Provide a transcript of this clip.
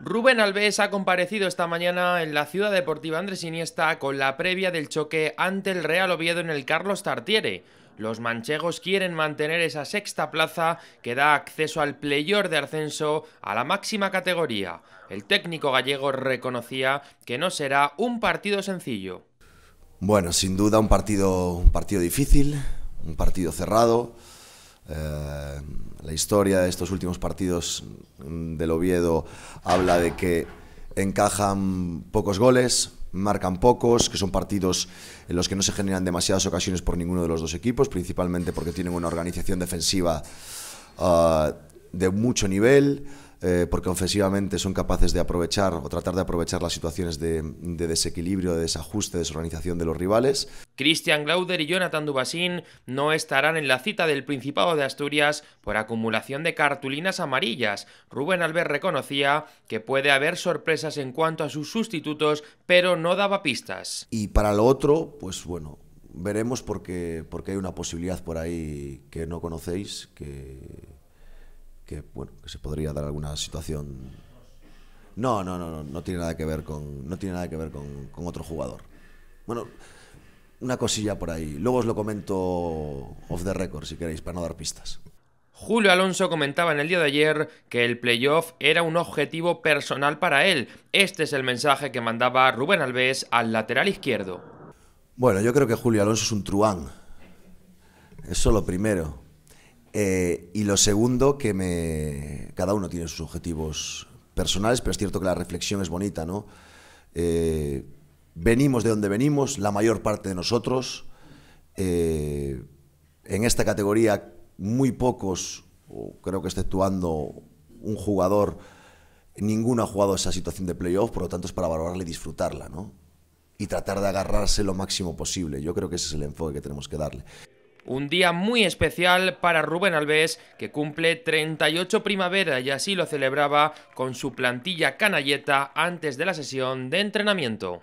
Rubén Alves ha comparecido esta mañana en la ciudad deportiva Andrés Iniesta con la previa del choque ante el Real Oviedo en el Carlos Tartiere. Los manchegos quieren mantener esa sexta plaza que da acceso al playor de ascenso a la máxima categoría. El técnico gallego reconocía que no será un partido sencillo. Bueno, sin duda un partido, un partido difícil, un partido cerrado, eh, la historia de estos últimos partidos del Oviedo habla de que encajan pocos goles, marcan pocos, que son partidos en los que no se generan demasiadas ocasiones por ninguno de los dos equipos, principalmente porque tienen una organización defensiva eh, de mucho nivel. Eh, porque ofensivamente son capaces de aprovechar o tratar de aprovechar las situaciones de, desequilibrio, de desajuste, de desorganización de los rivales. Christian Glauder y Jonathan Dubasín no estarán en la cita del Principado de Asturias por acumulación de cartulinas amarillas. Rubén Albert reconocía que puede haber sorpresas en cuanto a sus sustitutos, pero no daba pistas. Y para lo otro, pues bueno, veremos porque, porque hay una posibilidad por ahí que no conocéis, que que bueno, que se podría dar alguna situación. No, no, no, no, no tiene nada que ver con, no tiene nada que ver con, otro jugador. Bueno, una cosilla por ahí. Luego os lo comento off the record si queréis para no dar pistas. Julio Alonso comentaba en el día de ayer que el playoff era un objetivo personal para él. Este es el mensaje que mandaba Rubén Alves al lateral izquierdo. Bueno, yo creo que Julio Alonso es un truán. Eso lo primero. Eh, y lo segundo, que cada uno tiene sus objetivos personales, pero es cierto que la reflexión es bonita, ¿no? Eh, venimos de donde venimos, la mayor parte de nosotros. Eh, en esta categoría, muy pocos, creo que exceptuando un jugador, ninguno ha jugado esa situación de playoff, por lo tanto es para valorarla y disfrutarla, ¿no? Y tratar de agarrarse lo máximo posible. Yo creo que ese es el enfoque que tenemos que darle. Un día muy especial para Rubén Alves, que cumple 38 primavera y así lo celebraba con su plantilla canalleta antes de la sesión de entrenamiento.